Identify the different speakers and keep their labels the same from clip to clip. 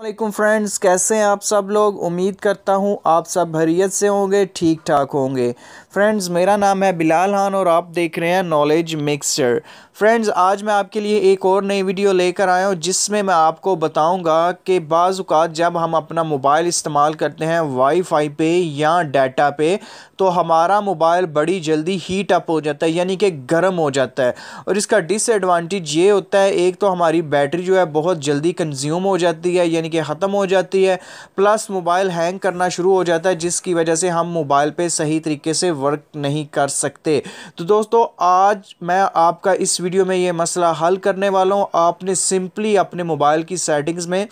Speaker 1: अलकुम friends कैसे हैं आप सब लोग उम्मीद करता हूं आप सब भरीत से होंगे ठीक ठाक होंगे फ्रेंड्स मेरा नाम है बिलाल खान और आप देख रहे हैं नॉलेज मिक्सचर फ्रेंड्स आज मैं आपके लिए एक और नई वीडियो लेकर आया हूँ जिसमें मैं आपको बताऊँगा कि बाज़ात जब हम अपना मोबाइल इस्तेमाल करते हैं वाईफाई पे या डाटा पे तो हमारा मोबाइल बड़ी जल्दी हीट अप हो जाता है यानी कि गर्म हो जाता है और इसका डिसएडवांटेज ये होता है एक तो हमारी बैटरी जो है बहुत जल्दी कंज्यूम हो जाती है यानी कि ख़त्म हो जाती है प्लस मोबाइल हैंग करना शुरू हो जाता है जिसकी वजह से हम मोबाइल पर सही तरीके से वर्क नहीं कर सकते तो दोस्तों आज मैं आपका इस वीडियो में ये मसला हल करने वाला हूँ आपने सिंपली अपने मोबाइल की सेटिंग्स में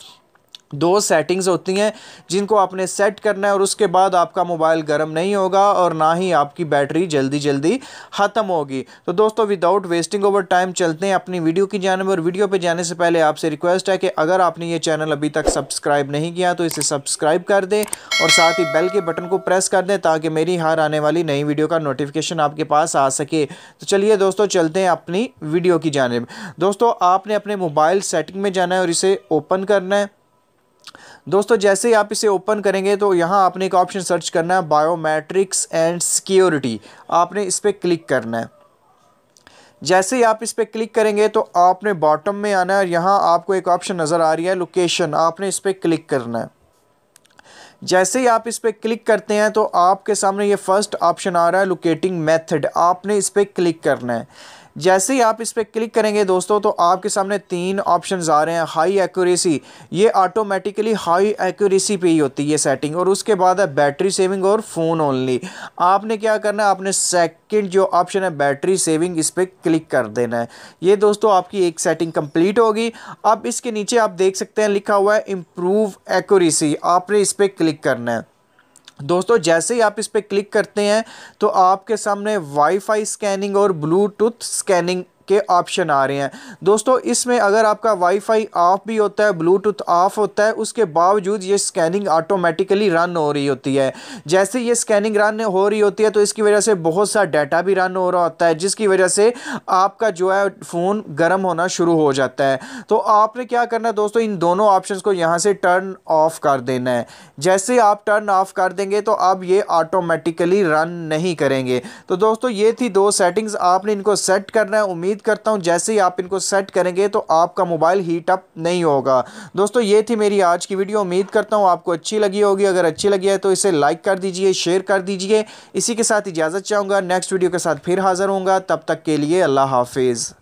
Speaker 1: दो सेटिंग्स होती हैं जिनको आपने सेट करना है और उसके बाद आपका मोबाइल गर्म नहीं होगा और ना ही आपकी बैटरी जल्दी जल्दी ख़त्म होगी तो दोस्तों विदाउट वेस्टिंग ओवर टाइम चलते हैं अपनी वीडियो की जानब और वीडियो पे जाने से पहले आपसे रिक्वेस्ट है कि अगर आपने ये चैनल अभी तक सब्सक्राइब नहीं किया तो इसे सब्सक्राइब कर दें और साथ ही बेल के बटन को प्रेस कर दें ताकि मेरी हार आने वाली नई वीडियो का नोटिफिकेशन आपके पास आ सके तो चलिए दोस्तों चलते हैं अपनी वीडियो की जानब दोस्तों आपने अपने मोबाइल सेटिंग में जाना है और इसे ओपन करना है दोस्तों जैसे ही आप इसे ओपन करेंगे तो यहाँ आपने एक ऑप्शन सर्च करना है बायोमेट्रिक्स एंड सिक्योरिटी आपने इस पर क्लिक करना है जैसे ही आप इस पर क्लिक करेंगे तो आपने बॉटम में आना है और यहाँ आपको एक ऑप्शन नज़र आ रही है लोकेशन आपने इस पर क्लिक करना है जैसे ही आप इस पर क्लिक करते हैं तो आपके सामने ये फर्स्ट ऑप्शन आ रहा है लोकेटिंग मेथड आपने इस पर क्लिक करना है जैसे ही आप इस पर क्लिक करेंगे दोस्तों तो आपके सामने तीन ऑप्शन आ रहे हैं हाई एक्यूरेसी ये ऑटोमेटिकली हाई एक्यूरेसी पे ही होती है सेटिंग और उसके बाद है बैटरी सेविंग और फ़ोन ओनली आपने क्या करना है आपने सेकंड जो ऑप्शन है बैटरी सेविंग इस पर क्लिक कर देना है ये दोस्तों आपकी एक सेटिंग कंप्लीट होगी अब इसके नीचे आप देख सकते हैं लिखा हुआ है इम्प्रूव एक्यूरेसी आपने इस पर क्लिक करना है दोस्तों जैसे ही आप इस पर क्लिक करते हैं तो आपके सामने वाईफाई स्कैनिंग और ब्लूटूथ स्कैनिंग के ऑप्शन आ रहे हैं दोस्तों इसमें अगर आपका वाईफाई ऑफ भी होता है ब्लूटूथ ऑफ होता है उसके बावजूद ये स्कैनिंग ऑटोमेटिकली रन हो रही होती है जैसे ये स्कैनिंग रन हो रही होती है तो इसकी वजह से बहुत सा डाटा भी रन हो रहा होता है जिसकी वजह से आपका जो है फ़ोन गर्म होना शुरू हो जाता है तो आपने क्या करना है दोस्तों इन दोनों ऑप्शन को यहाँ से टर्न ऑफ कर देना है जैसे आप टर्न ऑफ कर देंगे तो आप ये ऑटोमेटिकली रन नहीं करेंगे तो दोस्तों ये थी दो सेटिंग्स आपने इनको सेट करना है उम्मीद उम्मीद करता हूँ जैसे ही आप इनको सेट करेंगे तो आपका मोबाइल हीटअप नहीं होगा दोस्तों ये थी मेरी आज की वीडियो उम्मीद करता हूँ आपको अच्छी लगी होगी अगर अच्छी लगी है तो इसे लाइक कर दीजिए शेयर कर दीजिए इसी के साथ इजाज़त चाहूँगा नेक्स्ट वीडियो के साथ फिर हाज़िर होंगे तब तक के लिए अल्लाह हाफिज़